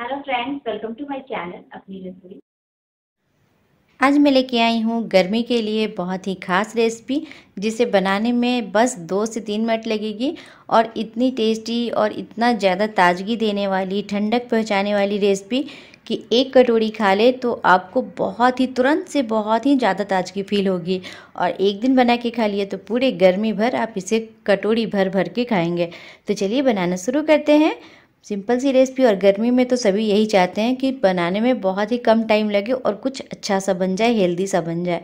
hello friends welcome to my channel Apni Rasoi आज मैं लेके आई हूँ गर्मी के लिए बहुत ही खास रेसिपी जिसे बनाने में बस दो से तीन मिनट लगेगी और इतनी टेस्टी और इतना ज़्यादा ताजगी देने वाली ठंडक पहुँचाने वाली रेसिपी कि एक कटोरी खा ले तो आपको बहुत ही तुरंत से बहुत ही ज़्यादा ताजगी फील होगी और एक दिन बना के खा लिए तो पूरे गर्मी भर आप इसे कटोरी भर भर के खाएंगे तो चलिए बनाना शुरू करते हैं सिंपल सी रेसिपी और गर्मी में तो सभी यही चाहते हैं कि बनाने में बहुत ही कम टाइम लगे और कुछ अच्छा सा बन जाए हेल्दी सा बन जाए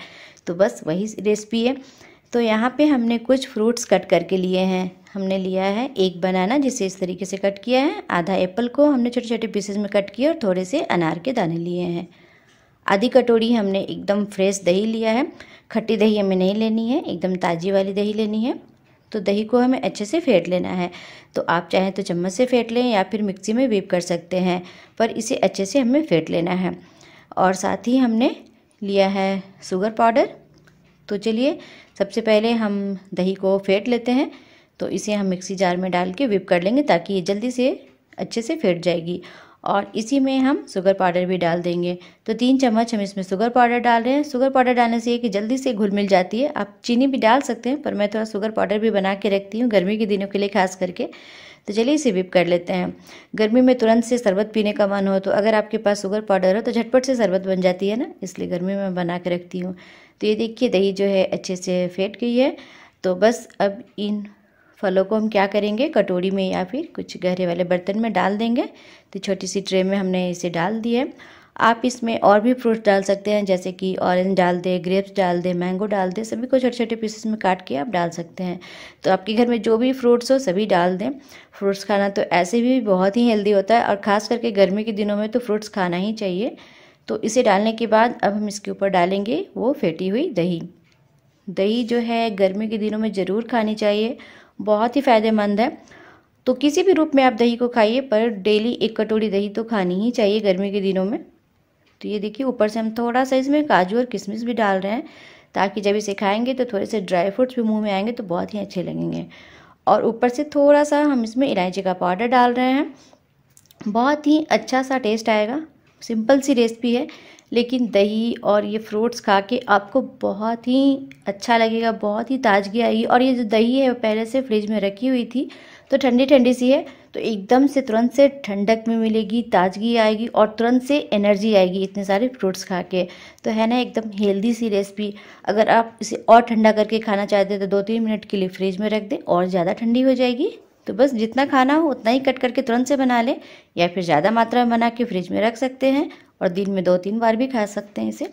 तो बस वही रेसिपी है तो यहाँ पे हमने कुछ फ्रूट्स कट करके लिए हैं हमने लिया है एक बनाना जिसे इस तरीके से कट किया है आधा एप्पल को हमने छोटे छोटे पीसेस में कट किया और थोड़े से अनार के दाने लिए हैं आधी कटोरी हमने एकदम फ्रेश दही लिया है खट्टी दही हमें नहीं लेनी है एकदम ताज़ी वाली दही लेनी है तो दही को हमें अच्छे से फेंट लेना है तो आप चाहें तो चम्मच से फेंट लें या फिर मिक्सी में वीप कर सकते हैं पर इसे अच्छे से हमें फेंट लेना है और साथ ही हमने लिया है शुगर पाउडर तो चलिए सबसे पहले हम दही को फेंट लेते हैं तो इसे हम मिक्सी जार में डाल के विप कर लेंगे ताकि ये जल्दी से अच्छे से फेंट जाएगी और इसी में हम शुगर पाउडर भी डाल देंगे तो तीन चम्मच हम इसमें शुगर पाउडर डाल रहे हैं शुगर पाउडर डालने से ये कि जल्दी से घुल मिल जाती है आप चीनी भी डाल सकते हैं पर मैं थोड़ा शुगर पाउडर भी बना के रखती हूँ गर्मी के दिनों के लिए खास करके तो चलिए इसे विप कर लेते हैं गर्मी में तुरंत से शरबत पीने का मन हो तो अगर आपके पास शुगर पाउडर हो तो झटपट से शरबत बन जाती है ना इसलिए गर्मी में बना के रखती हूँ तो ये देखिए दही जो है अच्छे से फेंट गई है तो बस अब इन फलों को हम क्या करेंगे कटोरी में या फिर कुछ गहरे वाले बर्तन में डाल देंगे तो छोटी सी ट्रे में हमने इसे डाल दिए आप इसमें और भी फ्रूट्स डाल सकते हैं जैसे कि ऑरेंज डाल दें ग्रेप्स डाल दें मैंगो डाल दें सभी को छोटे छोटे पीसेस में काट के आप डाल सकते हैं तो आपके घर में जो भी फ्रूट्स हो सभी डाल दें फ्रूट्स खाना तो ऐसे भी बहुत ही हेल्दी होता है और ख़ास करके गर्मी के दिनों में तो फ्रूट्स खाना ही चाहिए तो इसे डालने के बाद अब हम इसके ऊपर डालेंगे वो फेटी हुई दही दही जो है गर्मी के दिनों में ज़रूर खानी चाहिए बहुत ही फ़ायदेमंद है तो किसी भी रूप में आप दही को खाइए पर डेली एक कटोरी दही तो खानी ही चाहिए गर्मी के दिनों में तो ये देखिए ऊपर से हम थोड़ा सा इसमें काजू और किशमिश भी डाल रहे हैं ताकि जब इसे खाएंगे तो थोड़े से ड्राई फ्रूट्स भी मुंह में आएंगे तो बहुत ही अच्छे लगेंगे और ऊपर से थोड़ा सा हम इसमें इलायची का पाउडर डाल रहे हैं बहुत ही अच्छा सा टेस्ट आएगा सिंपल सी रेसिपी है लेकिन दही और ये फ्रूट्स खा के आपको बहुत ही अच्छा लगेगा बहुत ही ताजगी आएगी और ये जो दही है वो पहले से फ्रिज में रखी हुई थी तो ठंडी ठंडी सी है तो एकदम से तुरंत से ठंडक में मिलेगी ताजगी आएगी और तुरंत से एनर्जी आएगी इतने सारे फ्रूट्स खा के तो है ना एकदम हेल्दी सी रेसिपी अगर आप इसे और ठंडा करके खाना चाहते हैं तो दो तीन मिनट के लिए फ्रिज में रख दें और ज़्यादा ठंडी हो जाएगी तो बस जितना खाना हो उतना ही कट करके तुरंत से बना लें या फिर ज़्यादा मात्रा में बना के फ्रिज में रख सकते हैं और दिन में दो तीन बार भी खा सकते हैं इसे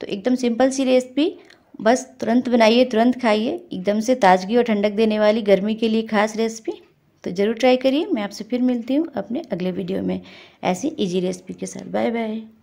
तो एकदम सिंपल सी रेसिपी बस तुरंत बनाइए तुरंत खाइए एकदम से ताजगी और ठंडक देने वाली गर्मी के लिए खास रेसिपी तो ज़रूर ट्राई करिए मैं आपसे फिर मिलती हूँ अपने अगले वीडियो में ऐसी इजी रेसिपी के साथ बाय बाय